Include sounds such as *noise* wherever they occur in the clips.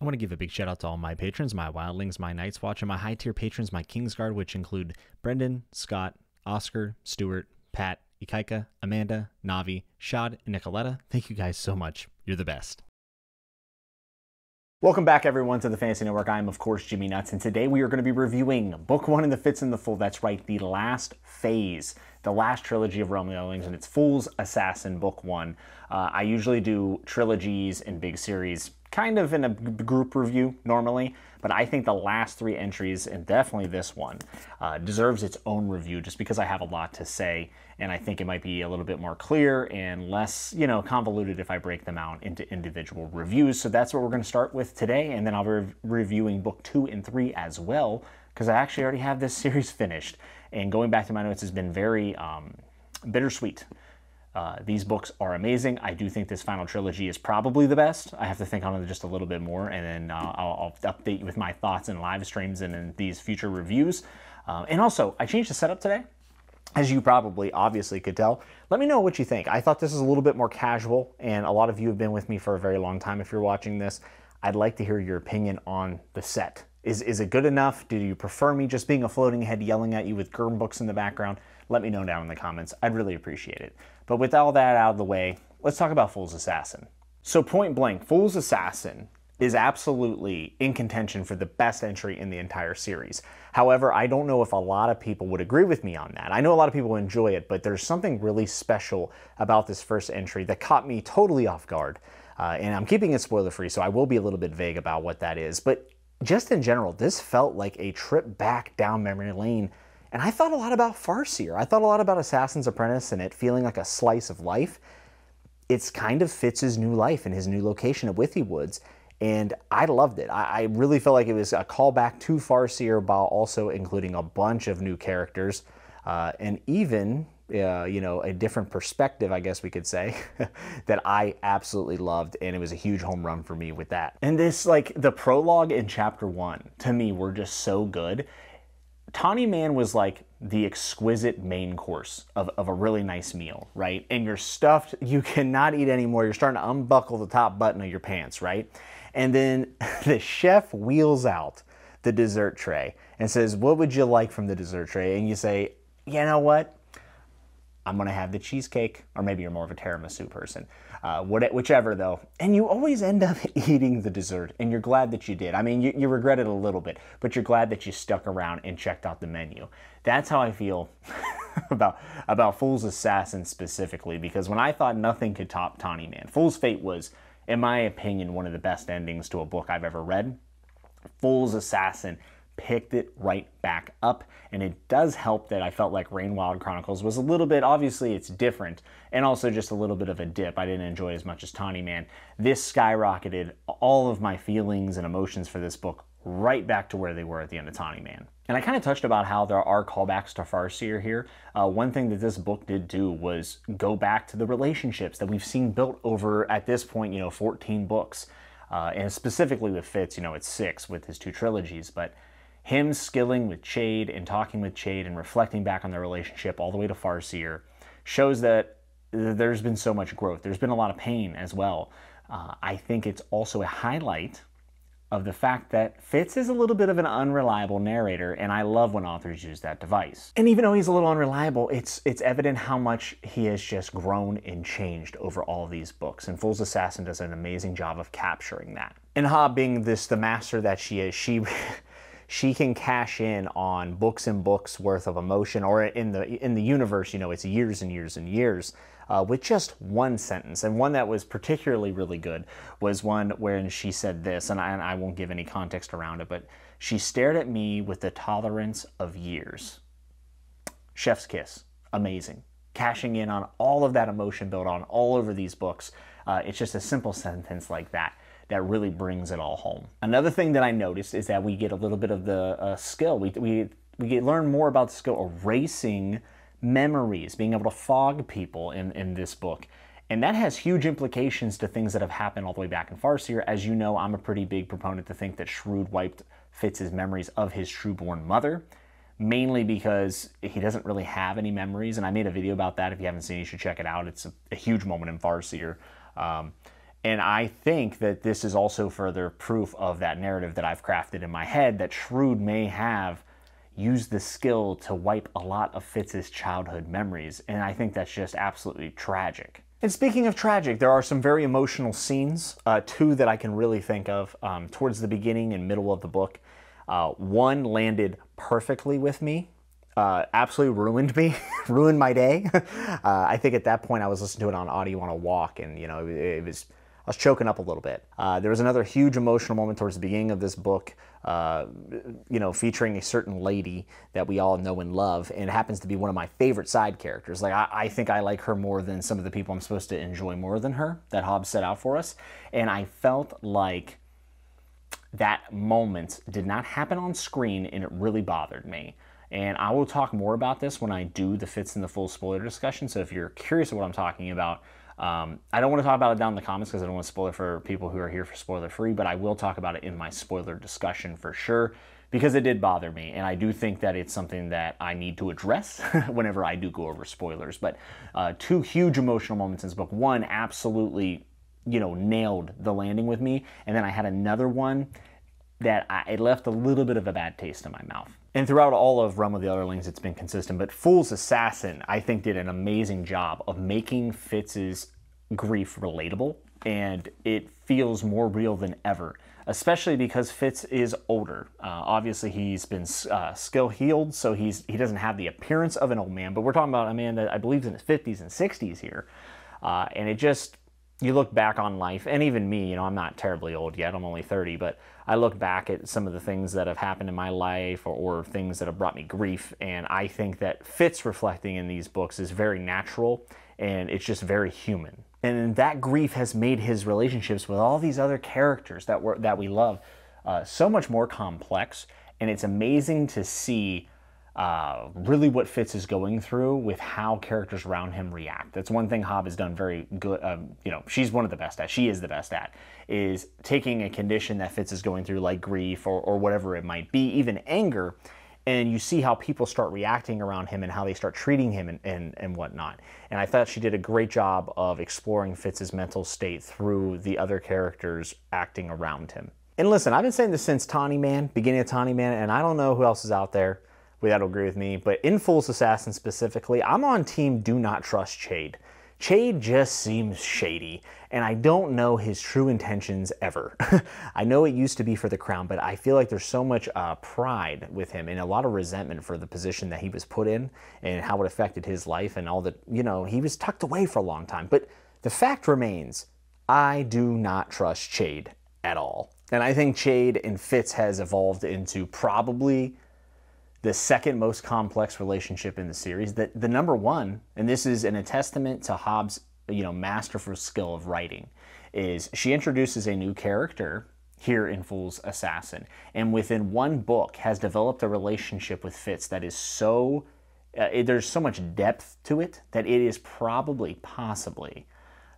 I want to give a big shout out to all my patrons, my Wildlings, my Night's Watch, and my high tier patrons, my Kingsguard, which include Brendan, Scott, Oscar, Stewart, Pat, Ikaika, Amanda, Navi, Shad, and Nicoletta. Thank you guys so much. You're the best. Welcome back, everyone, to the Fantasy Network. I'm, of course, Jimmy Nuts, and today we are going to be reviewing Book One in the Fits and the Full. That's right, the last phase the last trilogy of Romeo Wings and it's Fool's Assassin, Book One. Uh, I usually do trilogies and big series kind of in a group review normally, but I think the last three entries, and definitely this one, uh, deserves its own review just because I have a lot to say, and I think it might be a little bit more clear and less, you know, convoluted if I break them out into individual reviews. So that's what we're going to start with today, and then I'll be re reviewing book two and three as well, because I actually already have this *laughs* series finished. And going back to my notes has been very um, bittersweet. Uh, these books are amazing. I do think this final trilogy is probably the best. I have to think on it just a little bit more, and then uh, I'll, I'll, update you with my thoughts and live streams and in these future reviews. Um, and also, I changed the setup today, as you probably obviously could tell. Let me know what you think. I thought this is a little bit more casual, and a lot of you have been with me for a very long time if you're watching this. I'd like to hear your opinion on the set is, is it good enough? Do you prefer me just being a floating head yelling at you with Gurm books in the background? Let me know down in the comments. I'd really appreciate it. But with all that out of the way, let's talk about Fool's Assassin. So, point blank, Fool's Assassin is absolutely in contention for the best entry in the entire series. However, I don't know if a lot of people would agree with me on that. I know a lot of people enjoy it, but there's something really special about this first entry that caught me totally off guard. Uh, and I'm keeping it spoiler free, so I will be a little bit vague about what that is. But just in general, this felt like a trip back down memory lane. And I thought a lot about Farseer. I thought a lot about Assassin's Apprentice and it feeling like a slice of life. It's kind of fits his new life and his new location at Withy Woods. And I loved it. I, I really felt like it was a callback to Farseer while also including a bunch of new characters uh, and even uh, you know, a different perspective, I guess we could say, *laughs* that I absolutely loved. And it was a huge home run for me with that. And this, like, the prologue in chapter one, to me, were just so good. Tawny Man was like the exquisite main course of, of a really nice meal, right? And you're stuffed, you cannot eat anymore. You're starting to unbuckle the top button of your pants, right? And then *laughs* the chef wheels out the dessert tray and says, What would you like from the dessert tray? And you say, You know what? I'm gonna have the cheesecake, or maybe you're more of a tiramisu person. Uh, what, whichever though, and you always end up *laughs* eating the dessert, and you're glad that you did. I mean, you, you regret it a little bit, but you're glad that you stuck around and checked out the menu. That's how I feel *laughs* about about Fool's Assassin specifically, because when I thought nothing could top Tawny Man, Fool's Fate was, in my opinion, one of the best endings to a book I've ever read. Fool's Assassin picked it right back up. And it does help that I felt like Rain Wild Chronicles was a little bit, obviously it's different, and also just a little bit of a dip. I didn't enjoy as much as Tawny Man. This skyrocketed all of my feelings and emotions for this book right back to where they were at the end of Tawny Man. And I kind of touched about how there are callbacks to Farseer here. Uh, one thing that this book did do was go back to the relationships that we've seen built over, at this point, you know, 14 books. Uh, and specifically with Fitz, you know, it's six with his two trilogies, but him skilling with Chade and talking with Chade and reflecting back on their relationship all the way to Farseer shows that there's been so much growth. There's been a lot of pain as well. Uh, I think it's also a highlight of the fact that Fitz is a little bit of an unreliable narrator, and I love when authors use that device. And even though he's a little unreliable, it's it's evident how much he has just grown and changed over all these books, and Fool's Assassin does an amazing job of capturing that. And Hob being this the master that she is, she *laughs* she can cash in on books and books worth of emotion, or in the in the universe, you know, it's years and years and years. Uh, with just one sentence. And one that was particularly really good was one wherein she said this, and I, and I won't give any context around it, but she stared at me with the tolerance of years. Chef's kiss. Amazing. Cashing in on all of that emotion built on all over these books. Uh, it's just a simple *laughs* sentence like that that really brings it all home. Another thing that I noticed is that we get a little bit of the uh, skill. We, we, we get, learn more about the skill erasing memories, being able to fog people in, in this book. And that has huge implications to things that have happened all the way back in Farseer. As you know, I'm a pretty big proponent to think that Shrewd wiped Fitz's memories of his trueborn mother, mainly because he doesn't really have any memories. And I made a video about that. If you haven't seen it, you should check it out. It's a, a huge moment in Farseer. Um, and I think that this is also further proof of that narrative that I've crafted in my head that Shrewd may have used the skill to wipe a lot of Fitz's childhood memories. And I think that's just absolutely tragic. And speaking of tragic, there are some very emotional scenes, uh, two that I can really think of um, towards the beginning and middle of the book. Uh, one landed perfectly with me, uh, absolutely ruined me, *laughs* ruined my day. *laughs* Uh, I think at that point I was listening to it on audio on a walk, and you know it, it was I was choking up a little bit. Uh, there was another huge emotional moment towards the beginning of this book, uh, you know, featuring a certain lady that we all know and love, and happens to be one of my favorite side characters. Like, I, I think I like her more than some of the people I'm supposed to enjoy more than her that Hobbes set out for us. And I felt like that moment did not happen on screen, and it really bothered me. And I will talk more about this when I do the fits and the full spoiler discussion. So if you're curious of what I'm talking about, um, I don't want to talk about it down in the comments because I don't want to spoil it for people who are here for spoiler free, but I will talk about it in my spoiler discussion for sure because it did bother me. And I do think that it's something that I need to address *laughs* whenever I do go over spoilers. But uh, two huge emotional moments in this book. One absolutely, you know, nailed the landing with me. And then I had another one that I, it left a little bit of a bad taste in my mouth. And throughout all of Realm of the Elderlings, it's been consistent. But Fool's Assassin, I think, did an amazing job of making Fitz's grief relatable, and it feels more real than ever. Especially because Fitz is older. Uh, obviously, he's been uh, skill healed, so he's he doesn't have the appearance of an old man. But we're talking about a man that I believe is in his 50s and 60s here, uh, and it just you look back on life, and even me, you know, I'm not terribly old yet. I'm only 30, but I look back at some of the things that have happened in my life or, or, things that have brought me grief. And I think that Fitz reflecting in these books is very natural and it's just very human. And that grief has made his relationships with all these other characters that, we that we love uh, so much more complex. And it's amazing to see uh, really what Fitz is going through with how characters around him react. That's one thing Hob has done very good. Um, you know, she's one of the best at. She is the best at is taking a condition that Fitz is going through, like grief or, or whatever it might be, even anger, and you see how people start reacting around him and how they start treating him and, and, and whatnot. And I thought she did a great job of exploring Fitz's mental state through the other characters acting around him. And listen, I've been saying this since Tawny Man, beginning of Tawny Man, and I don't know who else is out there that'll agree with me. But in Fool's Assassin specifically, I'm on team do not trust Chade. Chade just seems shady, and I don't know his true intentions ever. *laughs* I know it used to be for the crown, but I feel like there's so much uh, pride with him and a lot of resentment for the position that he was put in and how it affected his life and all that. You know, he was tucked away for a long time. But the fact remains, I do not trust Chade at all. And I think Chade and Fitz has evolved into probably the second most complex relationship in the series. That the number one, and this is in a testament to Hobbes' you know masterful skill of writing, is she introduces a new character here in Fool's Assassin, and within one book has developed a relationship with Fitz that is so uh, it, there's so much depth to it that it is probably possibly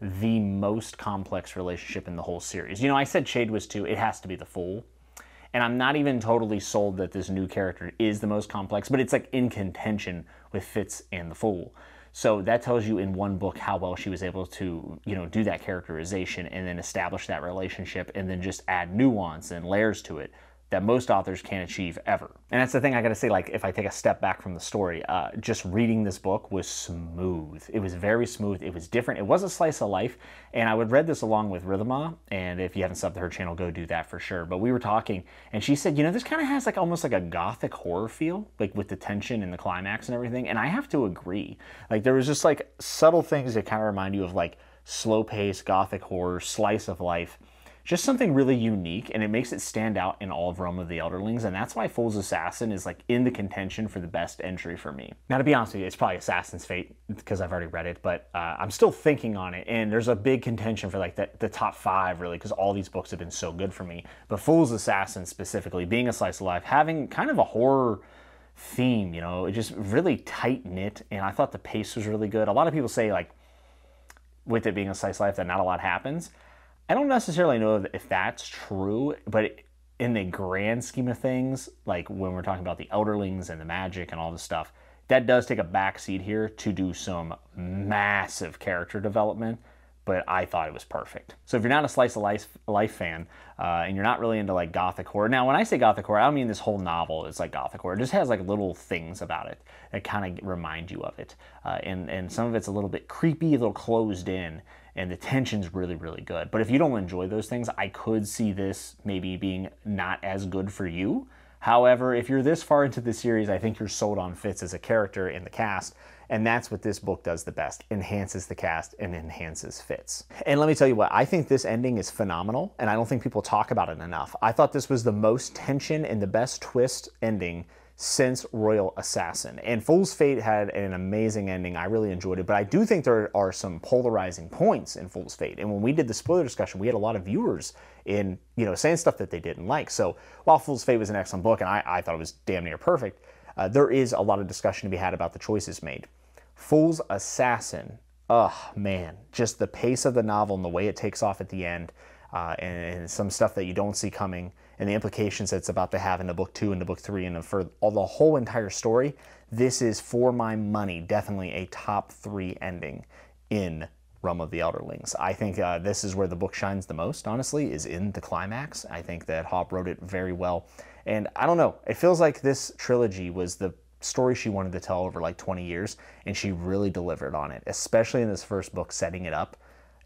the most complex relationship in the whole series. You know, I said Shade was two; it has to be the Fool and I'm not even totally sold that this new character is the most complex, but it's like in contention with Fitz and the Fool. So that tells you in one book how well she was able to, you know, do that characterization and then establish that relationship and then just add nuance and layers to it that most authors can't achieve ever. And that's the thing I gotta say, like, if I take a step back from the story, uh, just reading this book was smooth. It was very smooth. It was different. It was a slice of life. And I would read this along with Rhythma. And if you haven't subbed to her channel, go do that for sure. But we were talking, and she said, you know, this kind of has like almost like a gothic horror feel, like with the tension and the climax and everything. And I have to agree. Like, there was just like subtle things that kind of remind you of like slow pace, gothic horror, slice of life just something really unique, and it makes it stand out in all of Realm of the Elderlings, and that's why Fool's Assassin is like in the contention for the best entry for me. Now, to be honest with you, it's probably Assassin's Fate because I've already read it, but uh, I'm still thinking on it, and there's a big contention for like the, the top five really because all these books have been so good for me. But Fool's Assassin specifically, being a slice of life, having kind of a horror theme, you know, it just really tight knit, and I thought the pace was really good. A lot of people say like with it being a slice of life that not a lot happens. I don't necessarily know if that's true, but in the grand scheme of things, like when we're talking about the Elderlings and the magic and all this stuff, that does take a backseat here to do some massive character development. But I thought it was perfect. So if you're not a slice of life, life fan uh, and you're not really into like gothic horror, now when I say gothic horror, I don't mean this whole novel is like gothic horror. It just has like little things about it that kind of remind you of it, uh, and and some of it's a little bit creepy, a little closed in, and the tension's really, really good. But if you don't enjoy those things, I could see this maybe being not as good for you. However, if you're this far into the series, I think you're sold on Fitz as a character in the cast, and that's what this book does the best enhances the cast and enhances Fitz. And let me tell you what, I think this ending is phenomenal, and I don't think people talk about it enough. I thought this was the most tension and the best twist ending since Royal Assassin. And Fool's Fate had an amazing ending. I really enjoyed it, but I do think there are some polarizing points in Fool's Fate. And when we did the spoiler discussion, we had a lot of viewers in, you know, saying stuff that they didn't like. So while Fool's Fate was an excellent book and I, I thought it was damn near perfect, uh, there is a lot of discussion to be had about the choices made. Fool's Assassin, oh man, just the pace of the novel and the way it takes off at the end, uh, and, and some stuff that you don't see coming and the implications that's about to have into book two, into book three, and for all the whole entire story, this is for my money definitely a top three ending in Realm of the Elderlings. I think uh, this is where the book shines the most, honestly, is in the climax. I think that Hobb wrote it very well. And I don't know, it feels like this trilogy was the story she wanted to tell over like 20 years, and she really delivered on it, especially in this first book, setting it up.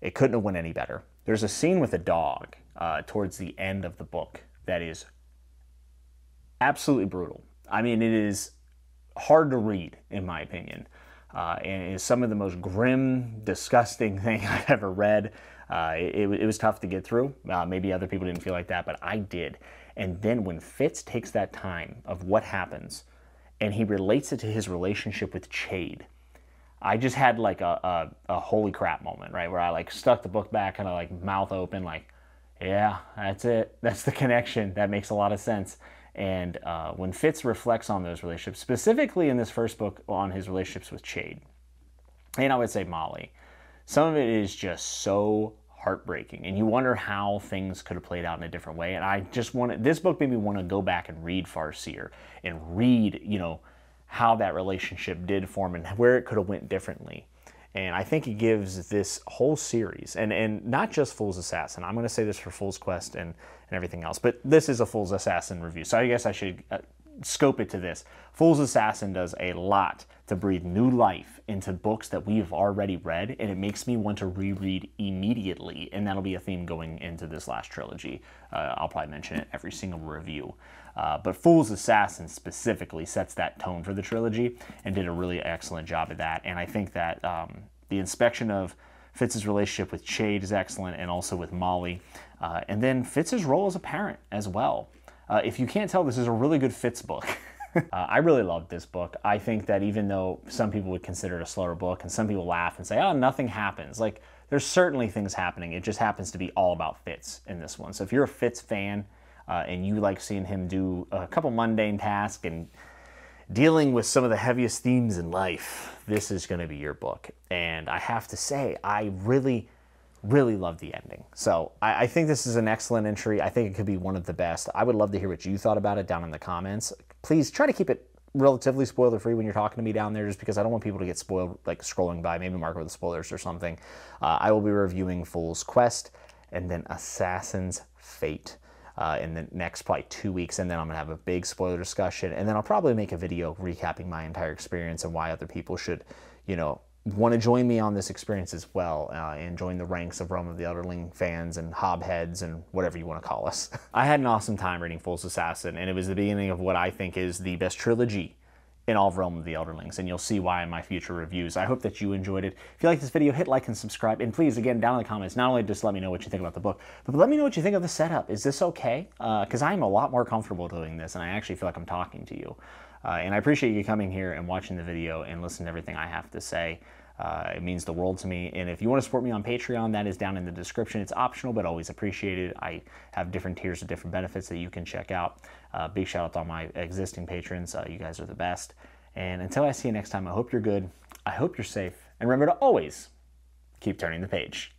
It couldn't have went any better. There's a scene with a dog uh, towards the end of the book that is absolutely brutal. I mean, it is hard to read, in my opinion. Uh, and is some of the most grim, disgusting *laughs* thing I've ever read. Uh, it, it, was tough to get through. Uh, maybe other people didn't feel like that, but I did. And then when Fitz takes that time of what happens and he relates it to his relationship with Chade, I just had like a, a, a holy crap moment, right? Where I like stuck the book back and I like mouth open, like, yeah, that's it. *laughs* That's the connection. That makes a lot of sense. And uh, when Fitz reflects on those relationships, specifically in this first book on his relationships with Chade, and I would say Molly, some of it is just so heartbreaking. And you wonder how things could have played out in a different way. And I just want this book made me want to go back and read Farseer and read, you know, how that relationship did form and where it could have went differently. And I think he gives this whole series, and, and not just Fool's Assassin. I'm going to say this for Fool's Quest and, and everything else, but this is a Fool's Assassin review. So I guess I should uh, scope it to this. Fool's Assassin does a lot to breathe new life into books that we've already read, and it makes me want to reread immediately. And that'll be a theme going into this last trilogy. Uh, I'll probably mention it every single review. Uh, but Fool's Assassin specifically sets that tone for the trilogy and did a really excellent job of that. And I think that um, the inspection of Fitz's relationship with Chade is excellent and also with Molly. Uh, and then Fitz's role as a parent as well. Uh, if you can't tell, this is a really good Fitz book. *laughs* uh, I really loved this book. I think that even though some people would consider it a slower book and some people laugh and say, oh, nothing happens, like there's certainly things happening. It just happens to be all about Fitz in this one. So if you're a Fitz fan, uh, and you like seeing him do a couple mundane tasks and dealing with some of the heaviest themes in life, this is going to be your book. And I have to say, I really, really love the ending. So I, I, think this is an excellent entry. I think it could be one of the best. I would love to hear what you thought about it down in the comments. Please try to keep it relatively spoiler free when you're talking to me down there just because I don't want people to get spoiled like scrolling by maybe mark with spoilers or something. Uh, I will be reviewing Fool's Quest and then Assassin's Fate uh, in the next probably two weeks, and then I'm gonna have a big spoiler discussion, and then I'll probably make a video recapping my entire experience and why other people should, you know, want to join me on this experience as well uh, and join the ranks of Realm of the Elderling fans and hobheads and whatever you want to call us. *laughs* I had an awesome time reading Fool's Assassin, and it was the beginning of what I think is the best trilogy in all of Realm of the Elderlings, and you'll see why in my future reviews. I hope that you enjoyed it. If you like this video, hit like and subscribe, and please, again, down in the comments, not only just let me know what you think about the book, but let me know what you think of the setup. Is this okay? Because uh, I'm a lot more comfortable doing this, and I actually feel like I'm talking to you. Uh, and I appreciate you coming here and watching the video and listening to everything I have to say. Uh, it means the world to me. And if you want to support me on Patreon, that is down in the description. It's optional, but always appreciated. I have different tiers of different benefits that you can check out. Uh, big shout out to all my existing patrons. Uh, you guys are the best. And until I see you next time, I hope you're good. I hope you're safe. And remember to always keep turning the page.